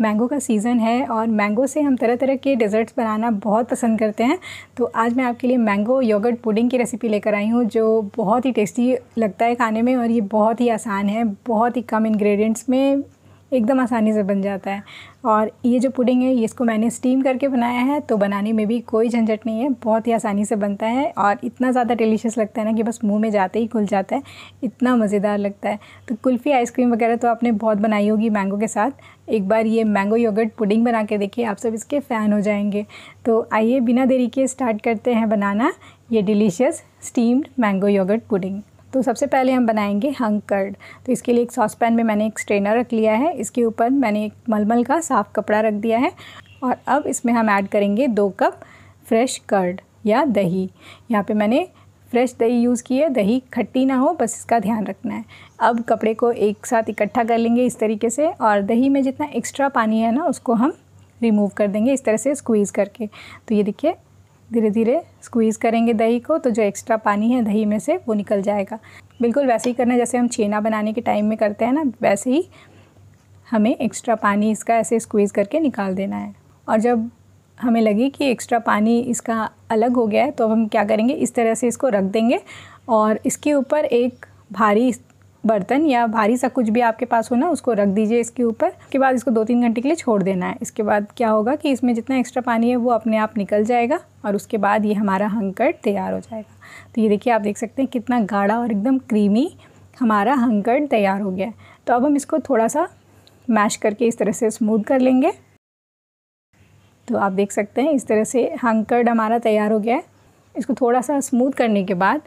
mango का season है और मैंगो से हम तरह तरह के डेजर्ट्स बनाना बहुत पसंद करते हैं तो आज मैं आपके लिए मैंगो योगर्ट पुडिंग की रेसिपी लेकर आई हूँ जो बहुत ही टेस्टी लगता है खाने में और ये बहुत ही आसान है बहुत ही कम इंग्रेडिएंट्स में एकदम आसानी से बन जाता है और ये जो पुडिंग है ये इसको मैंने स्टीम करके बनाया है तो बनाने में भी कोई झंझट नहीं है बहुत ही आसानी से बनता है और इतना ज़्यादा डिलीशियस लगता है ना कि बस मुंह में जाते ही खुल जाता है इतना मज़ेदार लगता है तो कुल्फ़ी आइसक्रीम वगैरह तो आपने बहुत बनाई होगी मैंगो के साथ एक बार ये मैंगो योगर्ट पुडिंग बना के देखिए आप सब इसके फ़ैन हो जाएंगे तो आइए बिना देरी के स्टार्ट करते हैं बनाना ये delicious steamed mango yoghurt pudding तो सबसे पहले हम बनाएंगे हंग कर्ड तो इसके लिए एक सॉस पैन में मैंने एक स्ट्रेनर रख लिया है इसके ऊपर मैंने एक मलमल का साफ़ कपड़ा रख दिया है और अब इसमें हम ऐड करेंगे दो कप फ्रेश कर्ड या दही यहाँ पे मैंने फ्रेश दही यूज़ की है दही खट्टी ना हो बस इसका ध्यान रखना है अब कपड़े को एक साथ इकट्ठा कर लेंगे इस तरीके से और दही में जितना एक्स्ट्रा पानी है ना उसको हम रिमूव कर देंगे इस तरह से स्क्वीज़ करके तो ये देखिए धीरे धीरे स्क्वीज़ करेंगे दही को तो जो एक्स्ट्रा पानी है दही में से वो निकल जाएगा बिल्कुल वैसे ही करना जैसे हम छेना बनाने के टाइम में करते हैं ना वैसे ही हमें एक्स्ट्रा पानी इसका ऐसे स्क्वीज़ करके निकाल देना है और जब हमें लगे कि एक्स्ट्रा पानी इसका अलग हो गया है तो अब हम क्या करेंगे इस तरह से इसको रख देंगे और इसके ऊपर एक भारी बर्तन या भारी सा कुछ भी आपके पास हो ना उसको रख दीजिए इसके ऊपर उसके बाद इसको दो तीन घंटे के लिए छोड़ देना है इसके बाद क्या होगा कि इसमें जितना एक्स्ट्रा पानी है वो अपने आप निकल जाएगा और उसके बाद ये हमारा हंकट तैयार हो जाएगा तो ये देखिए आप देख सकते हैं कितना गाढ़ा और एकदम क्रीमी हमारा हंकट तैयार हो गया है तो अब हम इसको थोड़ा सा मैश करके इस तरह से स्मूथ कर लेंगे तो आप देख सकते हैं इस तरह से हंकर्ड हमारा तैयार हो गया है इसको थोड़ा सा स्मूथ करने के बाद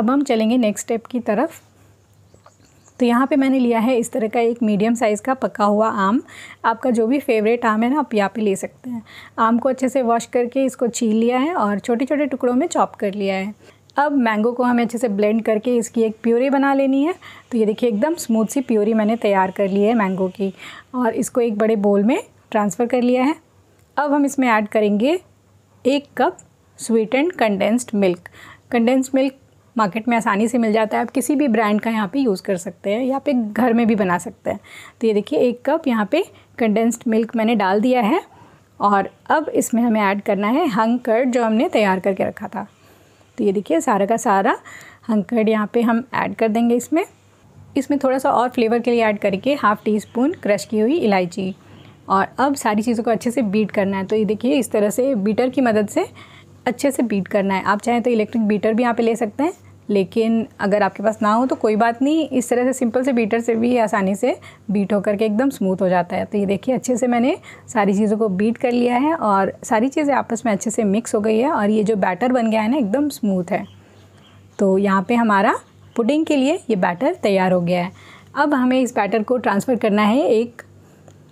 अब हम चलेंगे नेक्स्ट स्टेप की तरफ तो यहाँ पे मैंने लिया है इस तरह का एक मीडियम साइज़ का पका हुआ आम आपका जो भी फेवरेट आम है ना आप यहाँ पे ले सकते हैं आम को अच्छे से वॉश करके इसको छील लिया है और छोटे छोटे टुकड़ों में चॉप कर लिया है अब मैंगो को हमें अच्छे से ब्लेंड करके इसकी एक प्योरी बना लेनी है तो ये देखिए एकदम स्मूथ सी प्योरी मैंने तैयार कर ली है मैंगो की और इसको एक बड़े बोल में ट्रांसफ़र कर लिया है अब हम इसमें ऐड करेंगे एक cup sweet and condensed milk condensed milk market में आसानी से मिल जाता है आप किसी भी ब्रांड का यहाँ पे यूज़ कर सकते हैं या आप एक घर में भी बना सकते हैं तो ये देखिए एक कप यहाँ पे कंडेंस्ड मिल्क मैंने डाल दिया है और अब इसमें हमें ऐड करना है हंग कर्ड जो हमने तैयार करके रखा था तो ये देखिए सारा का सारा हंग कर्ड यहाँ पर हम ऐड कर देंगे इसमें इसमें थोड़ा सा और फ्लेवर के लिए ऐड करके हाफ़ टी स्पून क्रश की हुई इलायची और अब सारी चीज़ों को अच्छे से बीट करना है तो ये देखिए इस तरह से बीटर की मदद से अच्छे से बीट करना है आप चाहें तो इलेक्ट्रिक बीटर भी यहाँ पे ले सकते हैं लेकिन अगर आपके पास ना हो तो कोई बात नहीं इस तरह से सिंपल से बीटर से भी आसानी से बीट होकर के एकदम स्मूथ हो जाता है तो ये देखिए अच्छे से मैंने सारी चीज़ों को बीट कर लिया है और सारी चीज़ें आपस में अच्छे से मिक्स हो गई है और ये जो बैटर बन गया है ना एकदम स्मूथ है तो यहाँ पर हमारा पुडिंग के लिए ये बैटर तैयार हो गया है अब हमें इस बैटर को ट्रांसफ़र करना है एक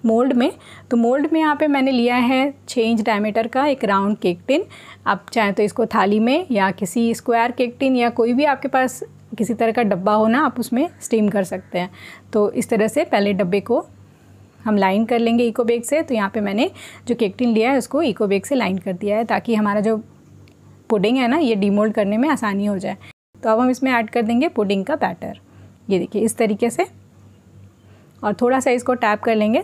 मोल्ड में तो मोल्ड में यहाँ पे मैंने लिया है छः इंच डायमीटर का एक राउंड केक टिन आप चाहे तो इसको थाली में या किसी स्क्वायर केक टिन या कोई भी आपके पास किसी तरह का डब्बा हो ना आप उसमें स्टीम कर सकते हैं तो इस तरह से पहले डब्बे को हम लाइन कर लेंगे इको बैग से तो यहाँ पे मैंने जो केक टिन लिया है उसको इको बैग से लाइन कर दिया है ताकि हमारा जो पुडिंग है ना ये डीमोल्ड करने में आसानी हो जाए तो अब हम इसमें ऐड कर देंगे पुडिंग का बैटर ये देखिए इस तरीके से और थोड़ा सा इसको टैप कर लेंगे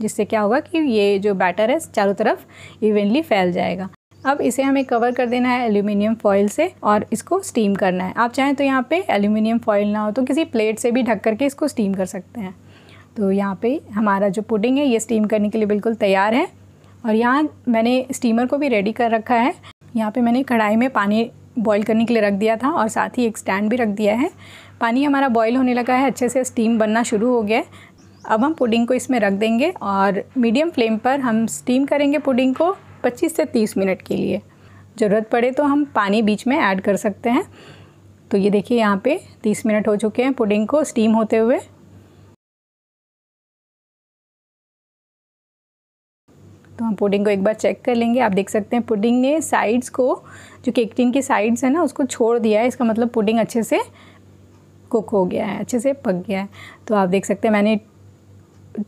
जिससे क्या होगा कि ये जो बैटर है चारों तरफ इवेंटली फैल जाएगा अब इसे हमें कवर कर देना है एल्यूमिनियम फॉइल से और इसको स्टीम करना है आप चाहें तो यहाँ पे एल्यूमिनियम फॉयल ना हो तो किसी प्लेट से भी ढक करके इसको स्टीम कर सकते हैं तो यहाँ पे हमारा जो पुडिंग है ये स्टीम करने के लिए बिल्कुल तैयार है और यहाँ मैंने स्टीमर को भी रेडी कर रखा है यहाँ पे मैंने कढ़ाई में पानी बॉईल करने के लिए रख दिया था और साथ ही एक स्टैंड भी रख दिया है पानी हमारा बॉईल होने लगा है अच्छे से स्टीम बनना शुरू हो गया है अब हम पुडिंग को इसमें रख देंगे और मीडियम फ्लेम पर हम स्टीम करेंगे पुडिंग को 25 से 30 मिनट के लिए ज़रूरत पड़े तो हम पानी बीच में ऐड कर सकते हैं तो ये देखिए यहाँ पे 30 मिनट हो चुके हैं पुडिंग को स्टीम होते हुए तो हम पुडिंग को एक बार चेक कर लेंगे आप देख सकते हैं पुडिंग ने साइड्स को जो केक टिन की साइड्स है ना उसको छोड़ दिया है इसका मतलब पुडिंग अच्छे से कुक हो गया है अच्छे से पक गया है तो आप देख सकते हैं मैंने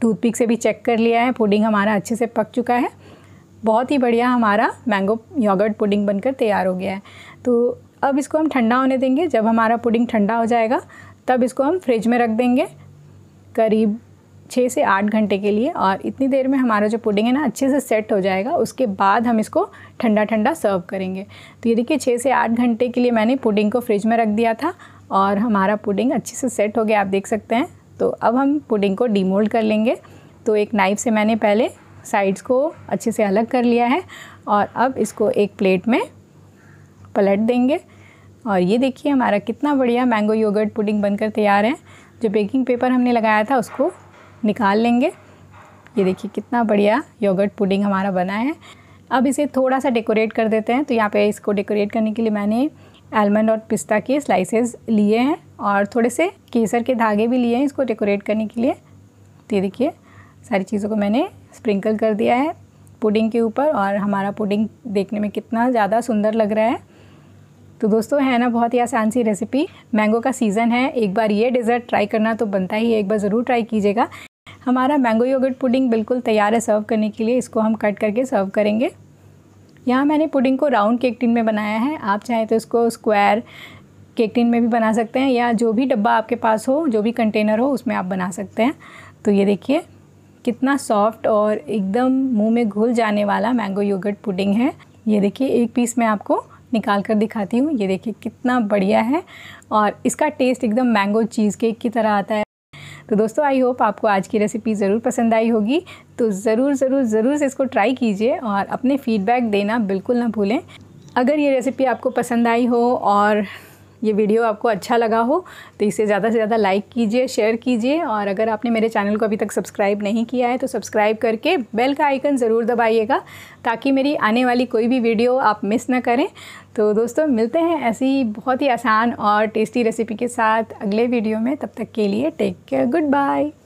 टूथपिक से भी चेक कर लिया है पुडिंग हमारा अच्छे से पक चुका है बहुत ही बढ़िया हमारा मैंगो योगर्ट पुडिंग बनकर तैयार हो गया है तो अब इसको हम ठंडा होने देंगे जब हमारा पुडिंग ठंडा हो जाएगा तब इसको हम फ्रिज में रख देंगे करीब छः से आठ घंटे के लिए और इतनी देर में हमारा जो पुडिंग है ना अच्छे से सेट हो जाएगा उसके बाद हम इसको ठंडा ठंडा सर्व करेंगे तो ये देखिए छः से आठ घंटे के लिए मैंने पुडिंग को फ्रिज में रख दिया था और हमारा पुडिंग अच्छे से सेट हो गया आप देख सकते हैं तो अब हम पुडिंग को डीमोल्ड कर लेंगे तो एक नाइफ़ से मैंने पहले साइड्स को अच्छे से अलग कर लिया है और अब इसको एक प्लेट में पलट देंगे और ये देखिए हमारा कितना बढ़िया मैंगो योगर्ट पुडिंग बनकर तैयार है जो बेकिंग पेपर हमने लगाया था उसको निकाल लेंगे ये देखिए कितना बढ़िया योगर्ट पुडिंग हमारा बना है अब इसे थोड़ा सा डेकोरेट कर देते हैं तो यहाँ पे इसको डेकोरेट करने के लिए मैंने आलमंड और पिस्ता के स्लाइसेस लिए हैं और थोड़े से केसर के धागे भी लिए हैं इसको डेकोरेट करने के लिए तो ये देखिए सारी चीज़ों को मैंने स्प्रिंकल कर दिया है पुडिंग के ऊपर और हमारा पुडिंग देखने में कितना ज़्यादा सुंदर लग रहा है तो दोस्तों है ना बहुत ही आसान सी रेसिपी मैंगो का सीज़न है एक बार ये डिज़र्ट ट्राई करना तो बनता ही है एक बार ज़रूर ट्राई कीजिएगा हमारा मैंगो योगर्ट पुडिंग बिल्कुल तैयार है सर्व करने के लिए इसको हम कट करके सर्व करेंगे यहाँ मैंने पुडिंग को राउंड केक टिन में बनाया है आप चाहें तो इसको स्क्वायर केक टिन में भी बना सकते हैं या जो भी डब्बा आपके पास हो जो भी कंटेनर हो उसमें आप बना सकते हैं तो ये देखिए कितना सॉफ्ट और एकदम मुंह में घुल जाने वाला मैंगो योगर्ट पुडिंग है ये देखिए एक पीस मैं आपको निकाल कर दिखाती हूँ ये देखिए कितना बढ़िया है और इसका टेस्ट एकदम मैंगो चीज़ केक की तरह आता है तो दोस्तों आई होप आपको आज की रेसिपी ज़रूर पसंद आई होगी तो ज़रूर ज़रूर ज़रूर से इसको ट्राई कीजिए और अपने फीडबैक देना बिल्कुल ना भूलें अगर ये रेसिपी आपको पसंद आई हो और ये वीडियो आपको अच्छा लगा हो तो इसे ज़्यादा से ज़्यादा लाइक कीजिए शेयर कीजिए और अगर आपने मेरे चैनल को अभी तक सब्सक्राइब नहीं किया है तो सब्सक्राइब करके बेल का आइकन ज़रूर दबाइएगा ताकि मेरी आने वाली कोई भी वीडियो आप मिस ना करें तो दोस्तों मिलते हैं ऐसी बहुत ही आसान और टेस्टी रेसिपी के साथ अगले वीडियो में तब तक के लिए टेक केयर गुड बाय